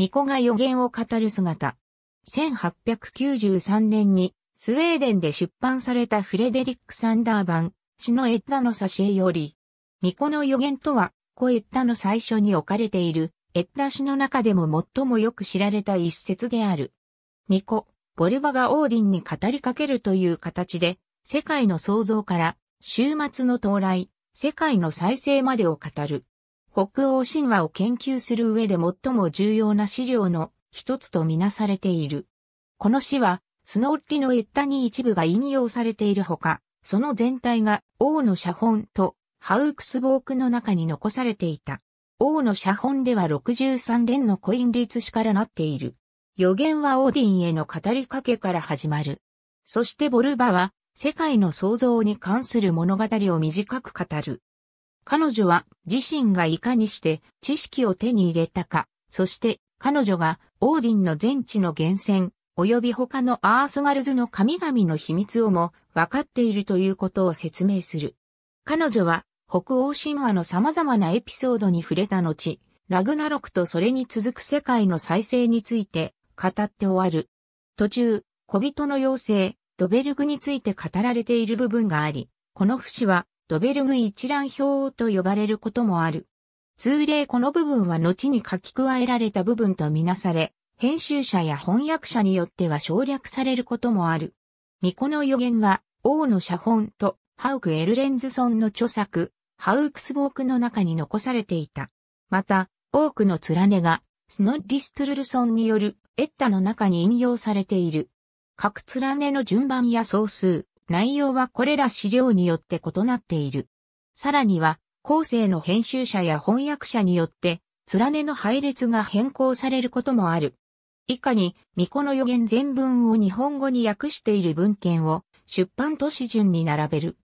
巫女が予言を語る姿。1893年にスウェーデンで出版されたフレデリック・サンダー版、死のエッダの挿絵より、巫女の予言とは、コエッダの最初に置かれている、エッダ詩の中でも最もよく知られた一節である。巫女、ボルバがオーディンに語りかけるという形で、世界の創造から、終末の到来、世界の再生までを語る。北欧神話を研究する上で最も重要な資料の一つとみなされている。この詩は、スノッリのエッタに一部が引用されているほか、その全体が王の写本とハウクスボークの中に残されていた。王の写本では63連のコイン律詩からなっている。予言はオーディンへの語りかけから始まる。そしてボルバは世界の創造に関する物語を短く語る。彼女は自身がいかにして知識を手に入れたか、そして彼女がオーディンの全知の源泉、及び他のアースガルズの神々の秘密をも分かっているということを説明する。彼女は北欧神話の様々なエピソードに触れた後、ラグナロクとそれに続く世界の再生について語って終わる。途中、小人の妖精、ドベルグについて語られている部分があり、この節はドベルグ一覧表と呼ばれることもある。通例この部分は後に書き加えられた部分とみなされ、編集者や翻訳者によっては省略されることもある。巫女の予言は、王の写本とハウク・エルレンズソンの著作、ハウクスボークの中に残されていた。また、多くのツラネが、スノッリストゥルルソンによるエッタの中に引用されている。各ラネの順番や総数、内容はこれら資料によって異なっている。さらには、後世の編集者や翻訳者によって、連ねの配列が変更されることもある。以下に、巫女の予言全文を日本語に訳している文献を出版都市順に並べる。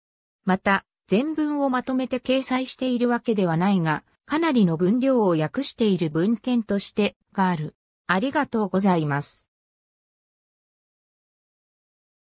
また、全文をまとめて掲載しているわけではないが、かなりの分量を訳している文献としてがある。ありがとうございます。